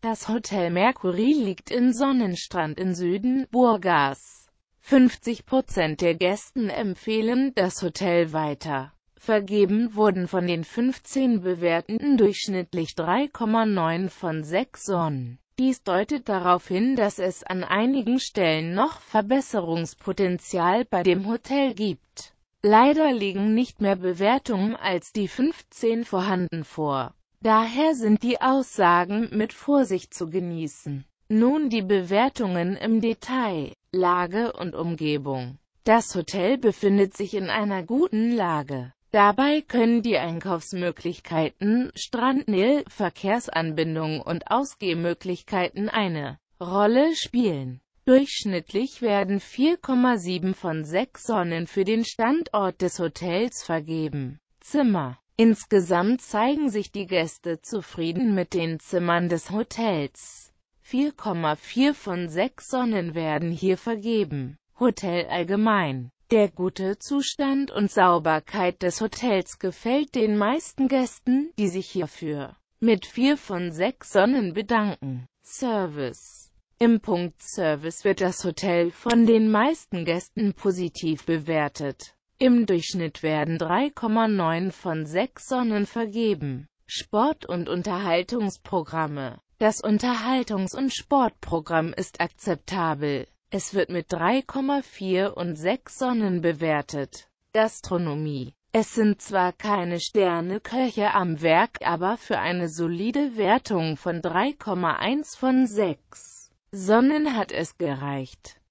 Das Hotel Mercury liegt in Sonnenstrand in Süden Burgas. 50 Prozent der Gästen empfehlen das Hotel weiter. Vergeben wurden von den 15 Bewertenden durchschnittlich 3,9 von 6 Sonnen. Dies deutet darauf hin, dass es an einigen Stellen noch Verbesserungspotenzial bei dem Hotel gibt. Leider liegen nicht mehr Bewertungen als die 15 vorhanden vor. Daher sind die Aussagen mit Vorsicht zu genießen. Nun die Bewertungen im Detail, Lage und Umgebung. Das Hotel befindet sich in einer guten Lage. Dabei können die Einkaufsmöglichkeiten, Strandnähe, Verkehrsanbindungen und Ausgehmöglichkeiten eine Rolle spielen. Durchschnittlich werden 4,7 von 6 Sonnen für den Standort des Hotels vergeben. Zimmer Insgesamt zeigen sich die Gäste zufrieden mit den Zimmern des Hotels. 4,4 von 6 Sonnen werden hier vergeben. Hotel allgemein. Der gute Zustand und Sauberkeit des Hotels gefällt den meisten Gästen, die sich hierfür mit 4 von 6 Sonnen bedanken. Service Im Punkt Service wird das Hotel von den meisten Gästen positiv bewertet. Im Durchschnitt werden 3,9 von 6 Sonnen vergeben. Sport- und Unterhaltungsprogramme Das Unterhaltungs- und Sportprogramm ist akzeptabel. Es wird mit 3,4 und 6 Sonnen bewertet. Gastronomie es sind zwar keine Sterneköche am Werk, aber für eine solide Wertung von 3,1 von 6 Sonnen hat es gereicht.